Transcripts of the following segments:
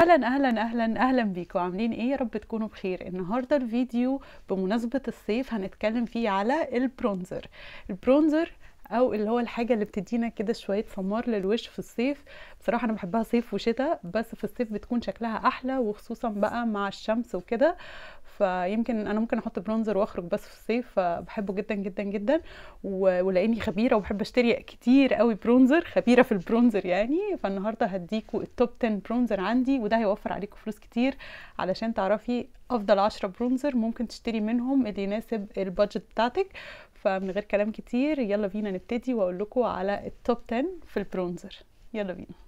اهلا اهلا اهلا اهلا بيكم عاملين ايه يا رب تكونوا بخير النهارده الفيديو بمناسبه الصيف هنتكلم فيه على البرونزر البرونزر او اللي هو الحاجه اللي بتدينا كده شويه سمار للوش في الصيف بصراحه انا بحبها صيف وشتاء بس في الصيف بتكون شكلها احلى وخصوصا بقى مع الشمس وكده فيمكن انا ممكن احط برونزر واخرج بس في الصيف فبحبه جدا جدا جدا ولاني خبيره وبحب اشتري كتير قوي برونزر خبيره في البرونزر يعني فالنهارده هديكوا التوب 10 برونزر عندي وده هيوفر عليكم فلوس كتير علشان تعرفي افضل 10 برونزر ممكن تشتري منهم اللي يناسب البادجت بتاعتك فمن غير كلام كتير يلا بينا نبتدي واقول لكم على التوب 10 في البرونزر يلا بينا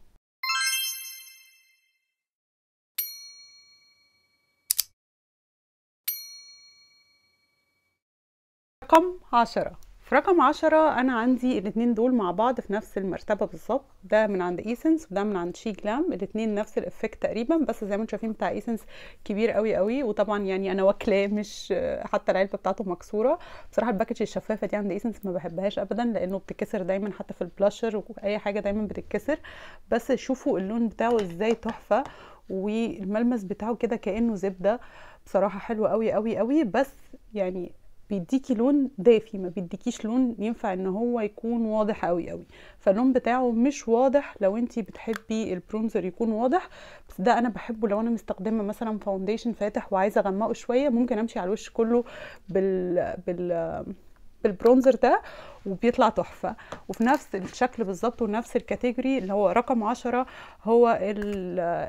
رقم عشرة في رقم عشرة أنا عندي الاتنين دول مع بعض في نفس المرتبة بالظبط ده من عند ايسنس وده من عند شي جلام الاتنين نفس الإفكت تقريبا بس زي ما انتم شايفين بتاع ايسنس كبير قوي قوي وطبعا يعني أنا واكلاه مش حتى العلبة بتاعته مكسورة بصراحة الباكج الشفافة دي عند ايسنس ما بحبهاش أبدا لأنه بتتكسر دايما حتى في البلاشر وأي حاجة دايما بتتكسر بس شوفوا اللون بتاعه ازاي تحفة والملمس بتاعه كده كأنه زبدة بصراحة حلو قوي قوي قوي بس يعني بيديكي لون دافي ما بيديكيش لون ينفع ان هو يكون واضح قوي قوي فاللون بتاعه مش واضح لو انت بتحبي البرونزر يكون واضح بس ده انا بحبه لو انا مستخدمه مثلا فاونديشن فاتح وعايزه اغمقه شويه ممكن امشي على الوش كله بال بال بالبرونزر ده وبيطلع تحفه وفي نفس الشكل بالظبط ونفس الكاتيجوري اللي هو رقم عشرة هو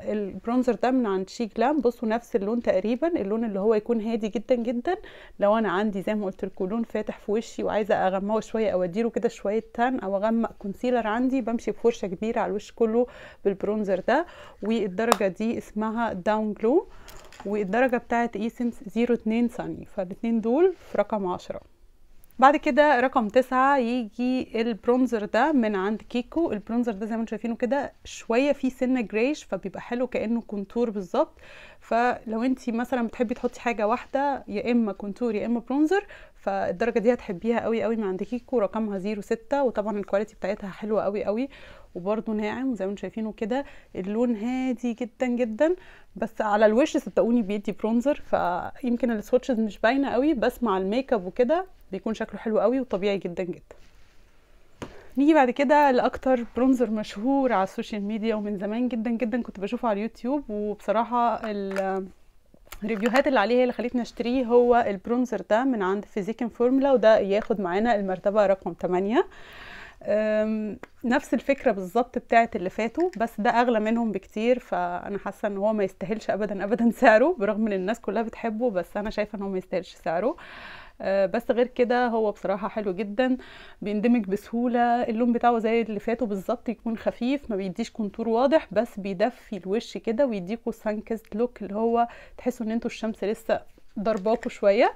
البرونزر ده من عند شي جلام بصوا نفس اللون تقريبا اللون اللي هو يكون هادي جدا جدا لو انا عندي زي ما قلت لكم لون فاتح في وشي وعايزه اغمقه شويه او اديله كده شويه تان او اغمق كونسيلر عندي بمشي بفرشه كبيره على الوش كله بالبرونزر ده والدرجه دي اسمها داون جلو والدرجه بتاعت ايسنس 02 سني فالاثنين دول في رقم عشره بعد كده رقم تسعة يجي البرونزر ده من عند كيكو البرونزر ده زي ما انتم شايفينه كده شويه فيه سنه جريش فبيبقى حلو كانه كونتور بالظبط فلو انت مثلا بتحبي تحطي حاجه واحده يا اما كونتور يا اما برونزر فالدرجه دي هتحبيها قوي قوي من عند كيكو رقمها 06 وطبعا الكواليتي بتاعتها حلوه قوي قوي وبرده ناعم زي ما انتم شايفينه كده اللون هادي جدا جدا بس على الوش صدقوني بيدي برونزر فيمكن السواتشز مش باينه قوي بس مع الميك اب وكده بيكون شكله حلو قوي وطبيعي جدا جدا نيجي بعد كده لاكتر برونزر مشهور على السوشيال ميديا ومن زمان جدا جدا كنت بشوفه على اليوتيوب وبصراحه الريفيوهات اللي عليه هي اللي خلتني اشتريه هو البرونزر ده من عند فيزيكن فورمولا وده ياخد معانا المرتبه رقم 8 نفس الفكره بالظبط بتاعه اللي فاتوا بس ده اغلى منهم بكتير فانا حاسه ان هو ما يستاهلش ابدا ابدا سعره برغم ان الناس كلها بتحبه بس انا شايفه ان هو ما يستاهلش سعره آه، بس غير كده هو بصراحه حلو جدا بيندمج بسهوله اللون بتاعه زي اللي فاته بالظبط يكون خفيف ما بيديش كونتور واضح بس بيدفي الوش كده ويديكوا سانكست لوك اللي هو تحسوا ان انتوا الشمس لسه ضرباكوا شويه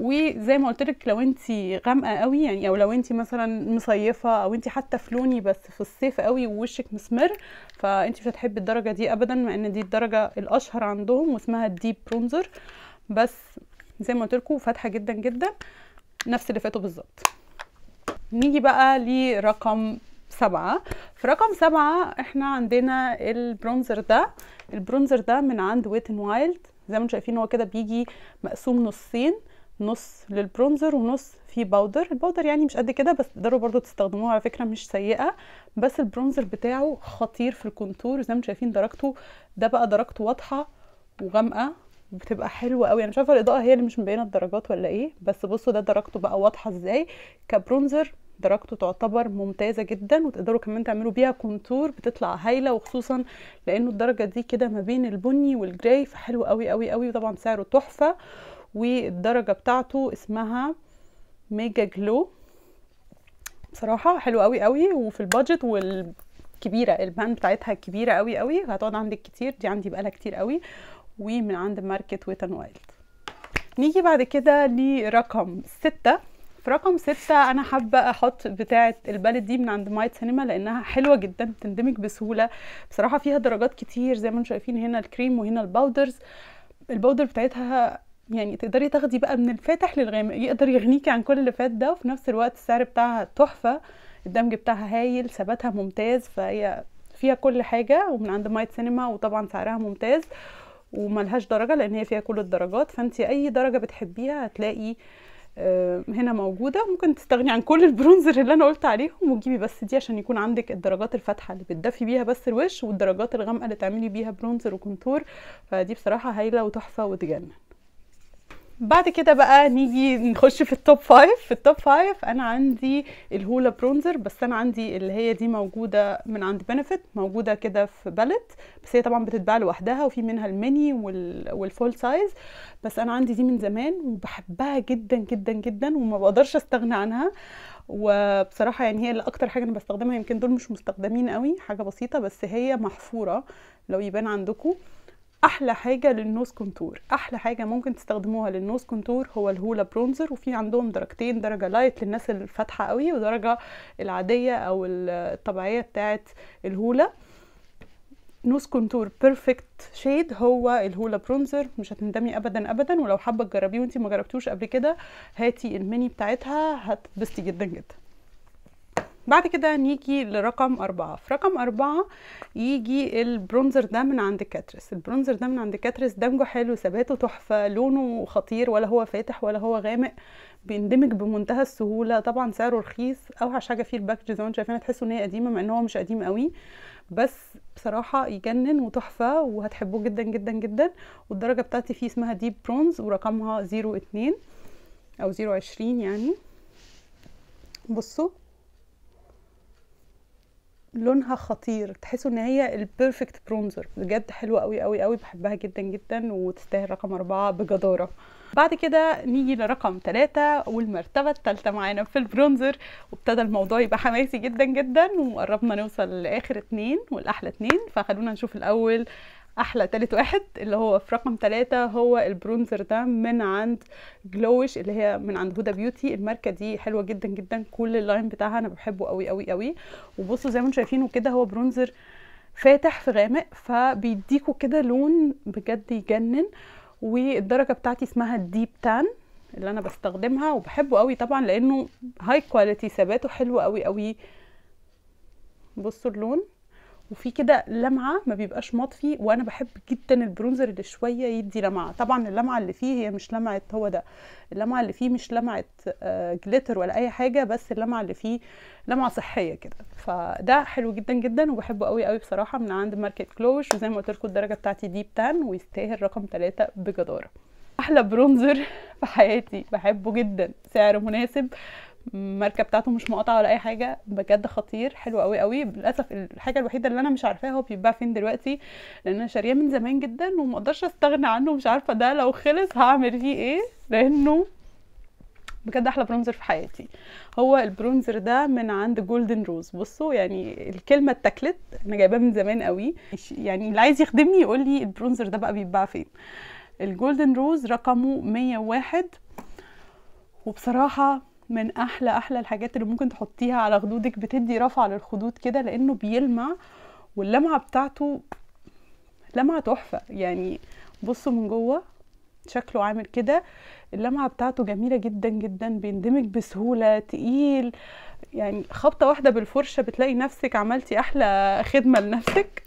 وزي ما قلت لك لو انت غامقه قوي يعني او لو انت مثلا مصيفه او انت حتى فلوني بس في الصيف قوي ووشك مسمر فانت مش هتحبي الدرجه دي ابدا مع ان دي الدرجه الاشهر عندهم واسمها الديب برونزر بس زي ما قلت لكم فاتحه جدا جدا نفس اللي فاتوا بالظبط نيجي بقى لرقم سبعة في رقم سبعة احنا عندنا البرونزر ده البرونزر ده من عند ويت ان وايلد زي ما انتم شايفين هو كده بيجي مقسوم نصين نص للبرونزر ونص في باودر الباودر يعني مش قد كده بس تقدروا برضو تستخدموه على فكره مش سيئه بس البرونزر بتاعه خطير في الكونتور زي ما انتم شايفين درجته ده بقى درجته واضحه وغامقه بتبقى حلوه قوي انا مش عارفه الاضاءه هي اللي مش مبينه الدرجات ولا ايه بس بصوا ده درجته بقى واضحه ازاي كبرونزر درجته تعتبر ممتازه جدا وتقدروا كمان تعملوا بيها كونتور بتطلع هايله وخصوصا لانه الدرجه دي كده ما بين البني والجراي فحلو قوي قوي قوي وطبعا سعره تحفه والدرجه بتاعته اسمها ميجا جلو بصراحه حلو قوي قوي وفي البادجت وال كبيره البان بتاعتها كبيره قوي قوي هتقعد عندك كتير دي عندي بقالها كتير قوي ومن عند ماركة ويتن وايلد نيجي بعد كده لرقم ستة في رقم ستة أنا حابة أحط بتاعة البلد دي من عند مايت سينما لأنها حلوة جدا بتندمج بسهولة بصراحة فيها درجات كتير زي ما انتم شايفين هنا الكريم وهنا الباودرز الباودر بتاعتها يعني تقدري تاخدي بقى من الفاتح للغامق يقدر يغنيكي عن كل اللي فات ده وفي نفس الوقت السعر بتاعها تحفة الدمج بتاعها هايل ثباتها ممتاز فهي فيها كل حاجة ومن عند مايت سينما وطبعا سعرها ممتاز وملهاش درجه لان هي فيها كل الدرجات فانت اي درجه بتحبيها هتلاقي آه، هنا موجوده ممكن تستغني عن كل البرونزر اللي انا قلت عليهم وتجيبي بس دي عشان يكون عندك الدرجات الفاتحه اللي بتدفي بيها بس الوش والدرجات الغامقه اللي تعملي بيها برونزر وكونتور فدي بصراحه هايله وتحفه وتجنن بعد كده بقى نيجي نخش في التوب فايف في التوب فايف انا عندي الهولا برونزر بس انا عندي اللي هي دي موجوده من عند بنفيت موجوده كده في باليت بس هي طبعا بتتباع لوحدها وفي منها الميني والفول سايز بس انا عندي دي من زمان وبحبها جدا جدا جدا وما بقدرش استغنى عنها وبصراحه يعني هي اللي اكتر حاجه انا بستخدمها يمكن دول مش مستخدمين قوي حاجه بسيطه بس هي محفوره لو يبان عندكم احلى حاجه للنوز كونتور احلى حاجه ممكن تستخدموها للنوز كونتور هو الهولا برونزر وفي عندهم درجتين درجه لايت للناس الفاتحه قوي ودرجه العاديه او الطبيعيه بتاعه الهولا نوز كونتور بيرفكت شيد هو الهولا برونزر مش هتندمي ابدا ابدا ولو حابه تجربيه وانتي ما جربتوش قبل كده هاتي الميني بتاعتها هتبسطي جدا جدا بعد كده نيجي لرقم أربعة في رقم أربعة يجي البرونزر ده من عند كاترس البرونزر ده من عند كاترس دمجه حلو ثباته تحفة لونه خطير ولا هو فاتح ولا هو غامق بيندمج بمنتهى السهولة طبعا سعره رخيص أوحش حاجة فيه الباكج ما انتم شايفينها تحسوا إن هي قديمة مع إن هو مش قديم قوي بس بصراحة يجنن وتحفة وهتحبوه جدا جدا جدا والدرجة بتاعتي فيه اسمها ديب برونز ورقمها 02 أو 020 يعني بصوا لونها خطير تحسوا ان هي البيرفكت برونزر بجد حلوه قوي قوي قوي بحبها جدا جدا وتستاهل رقم أربعة بجداره بعد كده نيجي لرقم ثلاثة والمرتبة الثالثة معانا في البرونزر وابتدى الموضوع يبقى حماسي جدا جدا وقربنا نوصل لآخر اتنين والأحلى اتنين فخلونا نشوف الأول احلى تالت واحد اللي هو في رقم ثلاثة هو البرونزر ده من عند جلوش اللي هي من عند هدى بيوتي الماركه دي حلوه جدا جدا كل اللاين بتاعها انا بحبه قوي قوي قوي وبصوا زي ما انتم شايفينه كده هو برونزر فاتح في غامق فبيديكوا كده لون بجد يجنن والدرجه بتاعتي اسمها الديب تان اللي انا بستخدمها وبحبه قوي طبعا لانه هاي كواليتي ثباته حلو قوي قوي بصوا اللون وفي كده لمعه ما بيبقاش مطفي وانا بحب جدا البرونزر اللي شويه يدي لمعه طبعا اللمعه اللي فيه هي مش لمعه هو ده اللمعه اللي فيه مش لمعه جليتر آه، ولا اي حاجه بس اللمعه اللي فيه لمعه صحيه كده فده حلو جدا جدا وبحبه قوي قوي بصراحه من عند ماركت كلوش وزي ما قلت لكم الدرجه بتاعتي ديب تان ويستاهل رقم ثلاثة بجداره احلى برونزر في حياتي بحبه جدا سعر مناسب الماركه بتاعته مش مقاطعه ولا اي حاجه بجد خطير حلو قوي قوي للاسف الحاجه الوحيده اللي انا مش عارفاها هو بيتباع فين دلوقتي لان انا شارياه من زمان جدا وما اقدرش استغنى عنه مش عارفه ده لو خلص هعمل فيه ايه لانه بجد احلى برونزر في حياتي هو البرونزر ده من عند جولدن روز بصوا يعني الكلمه اتاكلت انا جايباه من زمان قوي يعني اللي عايز يخدمني يقول لي البرونزر ده بقى بيتباع فين الجولدن روز رقمه 101 وبصراحه من احلى احلى الحاجات اللي ممكن تحطيها على خدودك بتدي رفعه للخدود كده لانه بيلمع واللمعه بتاعته لمعه تحفه يعني بصوا من جوه شكله عامل كده اللمعه بتاعته جميله جدا جدا بيندمج بسهوله تقيل يعني خبطه واحده بالفرشه بتلاقي نفسك عملتي احلى خدمه لنفسك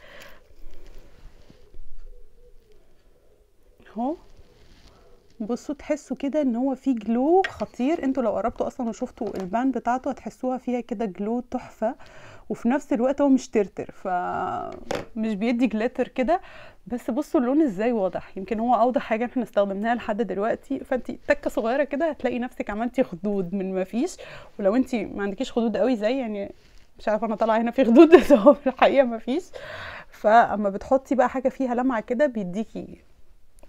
اهو بصوا تحسوا كده ان هو فيه جلو خطير انتوا لو قربتوا اصلا وشفتوا البان بتاعته هتحسوها فيها كده جلو تحفه وفي نفس الوقت هو مش ترتر فمش بيدي جلاتر كده بس بصوا اللون ازاي واضح يمكن هو اوضح حاجه احنا استخدمناها لحد دلوقتي فانت تكه صغيره كده هتلاقي نفسك عملتي خدود من ما فيش ولو انت ما عندكيش خدود قوي زي يعني مش عارفه انا طالعه هنا في خدود بس هو في الحقيقه ما فيش فاما بتحطي بقى حاجه فيها لمعه كده بيديكي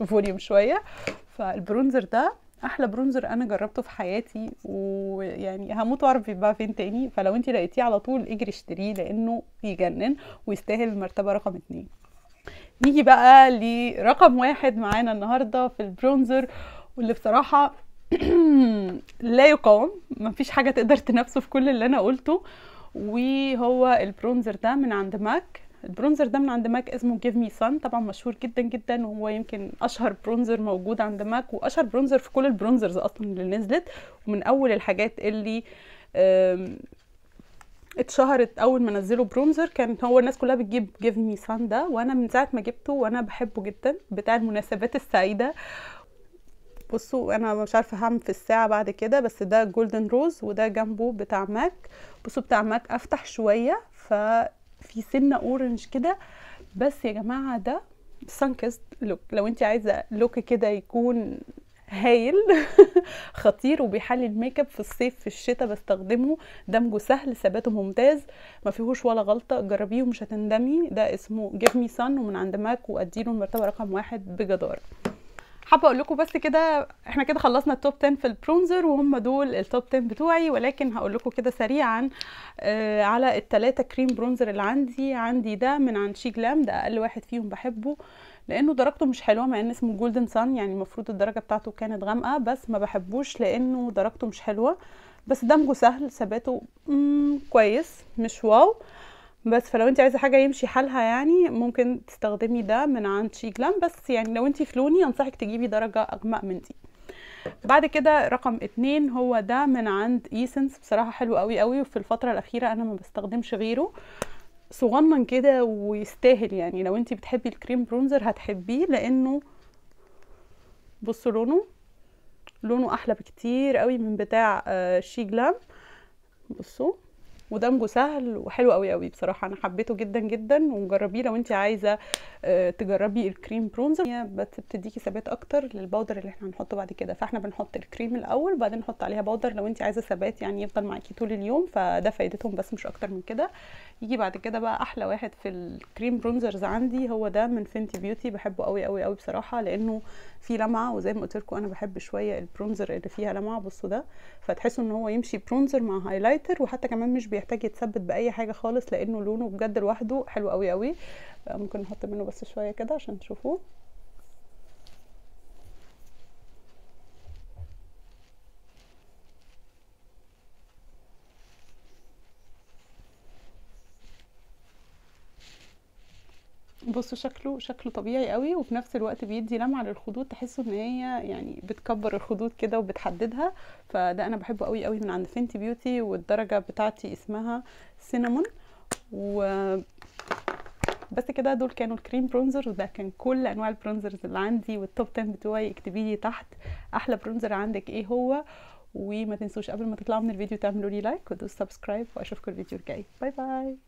فوليوم شويه فالبرونزر ده احلى برونزر انا جربته في حياتي ويعني هموت واعرف بيتباع فين تاني فلو انت لقيتيه على طول اجري اشتريه لانه يجنن ويستاهل المرتبه رقم اتنين نيجي بقى لرقم واحد معانا النهارده في البرونزر واللي بصراحه لا يقاوم مفيش حاجه تقدر تنافسه في كل اللي انا قلته وهو البرونزر ده من عند ماك البرونزر ده من عند ماك اسمه جيف مي سان طبعا مشهور جدا جدا وهو يمكن اشهر برونزر موجود عند ماك واشهر برونزر في كل البرونزرز اصلا اللي نزلت ومن اول الحاجات اللي اتشهرت اول ما نزلوا برونزر كان هو الناس كلها بتجيب جيف مي سان ده وانا من ساعه ما جبته وانا بحبه جدا بتاع المناسبات السعيده بصوا انا مش عارفه هعمل في الساعه بعد كده بس ده جولدن روز وده جنبه بتاع ماك بصوا بتاع ماك افتح شويه ف في سنه اورنج كده بس يا جماعه ده سانكست لوك لو انت عايزه لوك كده يكون هايل خطير وبيحلي الميك اب في الصيف في الشتاء بستخدمه دمجه سهل ثباته ممتاز ما فيهوش ولا غلطه جربيه ومش هتندمي ده اسمه جيف مي سان ومن عند ماك واديله المرتبه رقم واحد بجداره حابه اقول لكم بس كده احنا كده خلصنا التوب 10 في البرونزر وهم دول التوب 10 بتوعي ولكن هقول لكم كده سريعا آه على الثلاثه كريم برونزر اللي عندي عندي ده من عند شي جلام ده اقل واحد فيهم بحبه لانه درجته مش حلوه مع ان اسمه جولدن سان يعني المفروض الدرجه بتاعته كانت غامقه بس ما بحبوش لانه درجته مش حلوه بس دمجه سهل ثباته كويس مش واو بس فلو انت عايزه حاجه يمشي حالها يعني ممكن تستخدمي ده من عند شي جلام بس يعني لو انت فلوني انصحك تجيبي درجه اغمق من دي بعد كده رقم اتنين هو ده من عند ايسنس بصراحه حلو قوي قوي وفي الفتره الاخيره انا ما بستخدمش غيره صغنن كده ويستاهل يعني لو انت بتحبي الكريم برونزر هتحبيه لانه بصوا لونه لونه احلى بكتير قوي من بتاع آه، شي جلام بصوا ودمجه سهل وحلو قوي قوي بصراحه انا حبيته جدا جدا وجربيه لو انت عايزه آه، تجربي الكريم برونزر هي بتديكي ثبات اكتر للبودر اللي احنا هنحطه بعد كده فاحنا بنحط الكريم الاول وبعدين نحط عليها بودر لو انت عايزه ثبات يعني يفضل معاكي طول اليوم فده فايدتهم بس مش اكتر من كده يجي بعد كده بقى احلى واحد في الكريم برونزرز عندي هو ده من فينتي بيوتي بحبه قوي قوي قوي بصراحه لانه فيه لمعه وزي ما قلت لكم انا بحب شويه البرونزر اللي فيها لمعه بصوا ده فتحسوا ان هو يمشي برونزر مع هايلايتر وحتى كمان مش بي بيحتاج يتثبت باي حاجه خالص لانه لونه بجد لوحده حلو قوي قوي آه، ممكن نحط منه بس شويه كده عشان تشوفوه بصوا شكله شكله طبيعي قوي وفي نفس الوقت بيدي لمعه للخدود تحسوا ان هي يعني بتكبر الخدود كده وبتحددها فده انا بحبه قوي قوي من عند فينتي بيوتي والدرجه بتاعتي اسمها سينامون و بس كده دول كانوا الكريم برونزر وده كان كل انواع البرونزرز اللي عندي والتوب 10 بتوعي اكتبي لي تحت احلى برونزر عندك ايه هو وما تنسوش قبل ما تطلعوا من الفيديو تعملوا لي لايك وتدوس سبسكرايب واشوفكم الفيديو الجاي باي باي